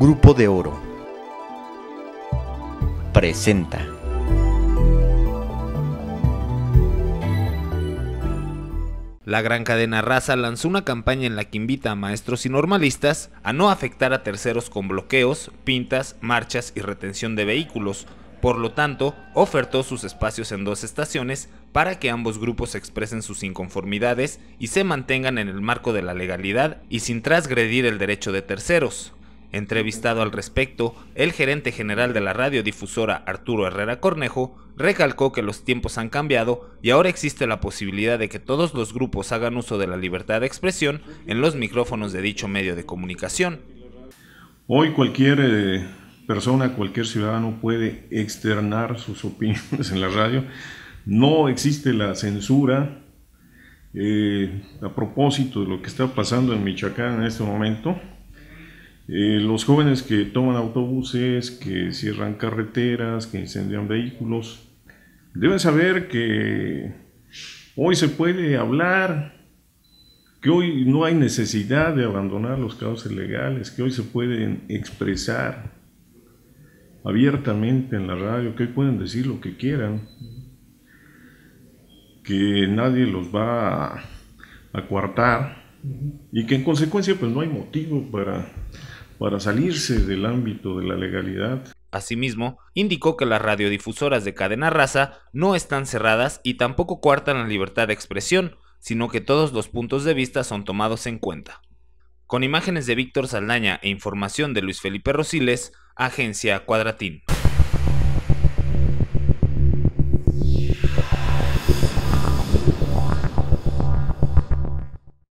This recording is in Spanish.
Grupo de Oro presenta. La gran cadena Raza lanzó una campaña en la que invita a maestros y normalistas a no afectar a terceros con bloqueos, pintas, marchas y retención de vehículos. Por lo tanto, ofertó sus espacios en dos estaciones para que ambos grupos expresen sus inconformidades y se mantengan en el marco de la legalidad y sin transgredir el derecho de terceros. Entrevistado al respecto, el gerente general de la radiodifusora Arturo Herrera Cornejo recalcó que los tiempos han cambiado y ahora existe la posibilidad de que todos los grupos hagan uso de la libertad de expresión en los micrófonos de dicho medio de comunicación. Hoy cualquier eh, persona, cualquier ciudadano puede externar sus opiniones en la radio. No existe la censura. Eh, a propósito de lo que está pasando en Michoacán en este momento, eh, los jóvenes que toman autobuses, que cierran carreteras, que incendian vehículos, deben saber que hoy se puede hablar, que hoy no hay necesidad de abandonar los cauces legales, que hoy se pueden expresar abiertamente en la radio, que hoy pueden decir lo que quieran, que nadie los va a, a y que en consecuencia pues no hay motivo para para salirse del ámbito de la legalidad. Asimismo, indicó que las radiodifusoras de cadena raza no están cerradas y tampoco coartan la libertad de expresión, sino que todos los puntos de vista son tomados en cuenta. Con imágenes de Víctor Saldaña e información de Luis Felipe Rosiles, Agencia Cuadratín.